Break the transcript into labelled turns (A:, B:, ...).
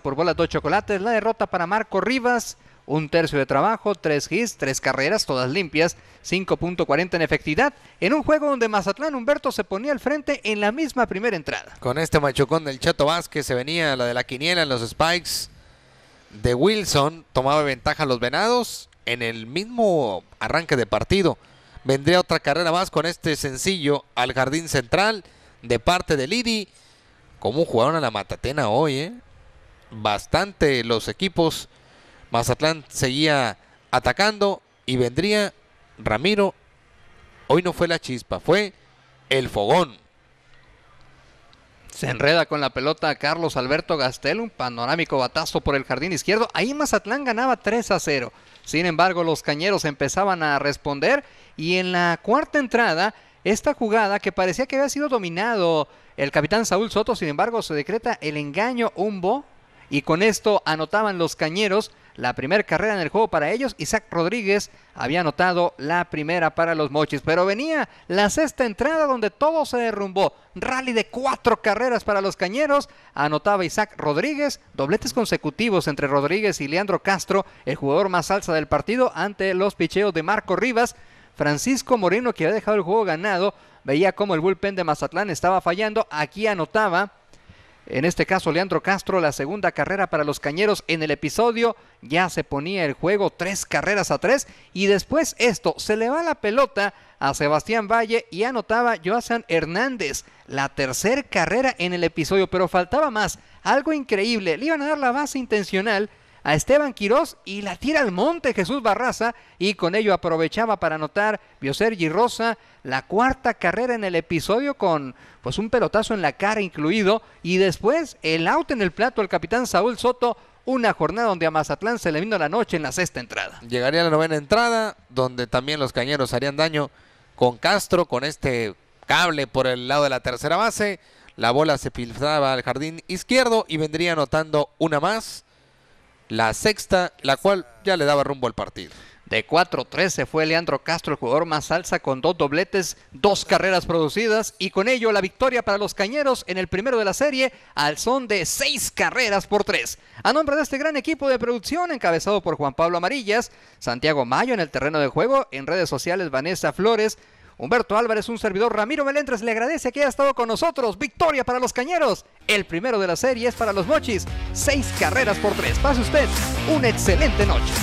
A: por bolas, dos chocolates. La derrota para Marco Rivas. Un tercio de trabajo, tres hits, tres carreras, todas limpias, 5.40 en efectividad, en un juego donde Mazatlán Humberto se ponía al frente en la misma primera entrada. Con este machucón del
B: Chato Vázquez se venía la de la quiniela en los Spikes de Wilson, tomaba ventaja a los Venados en el mismo arranque de partido. Vendría otra carrera más con este sencillo al jardín central de parte de Lidi. Como un jugador a la matatena hoy, ¿eh? bastante los equipos. Mazatlán seguía atacando y vendría Ramiro. Hoy no fue
A: la chispa, fue el fogón. Se enreda con la pelota Carlos Alberto Gastel, un panorámico batazo por el jardín izquierdo. Ahí Mazatlán ganaba 3 a 0. Sin embargo, los cañeros empezaban a responder y en la cuarta entrada, esta jugada que parecía que había sido dominado el capitán Saúl Soto, sin embargo, se decreta el engaño Humbo y con esto anotaban los cañeros la primera carrera en el juego para ellos. Isaac Rodríguez había anotado la primera para los Mochis, pero venía la sexta entrada donde todo se derrumbó. Rally de cuatro carreras para los cañeros. Anotaba Isaac Rodríguez, dobletes consecutivos entre Rodríguez y Leandro Castro, el jugador más alza del partido, ante los picheos de Marco Rivas. Francisco Moreno, que había dejado el juego ganado, veía como el bullpen de Mazatlán estaba fallando. Aquí anotaba en este caso Leandro Castro, la segunda carrera para los Cañeros en el episodio, ya se ponía el juego tres carreras a tres y después esto, se le va la pelota a Sebastián Valle y anotaba Joasan Hernández la tercer carrera en el episodio, pero faltaba más, algo increíble, le iban a dar la base intencional a Esteban Quirós y la tira al monte Jesús Barraza y con ello aprovechaba para anotar Biosergi Rosa la cuarta carrera en el episodio con pues un pelotazo en la cara incluido y después el out en el plato el capitán Saúl Soto una jornada donde a Mazatlán se le vino la noche en la sexta entrada.
B: Llegaría la novena entrada, donde también los cañeros harían daño con Castro, con este cable por el lado de la tercera base. La bola se filtraba al jardín izquierdo y vendría anotando una más la sexta, la cual ya
A: le daba rumbo al partido. De 4-13 fue Leandro Castro el jugador más salsa con dos dobletes, dos carreras producidas y con ello la victoria para los Cañeros en el primero de la serie al son de seis carreras por tres. A nombre de este gran equipo de producción encabezado por Juan Pablo Amarillas, Santiago Mayo en el terreno de juego, en redes sociales Vanessa Flores, Humberto Álvarez, un servidor Ramiro melentres le agradece que haya estado con nosotros. Victoria para los cañeros. El primero de la serie es para los mochis. Seis carreras por tres. Pase usted una excelente noche.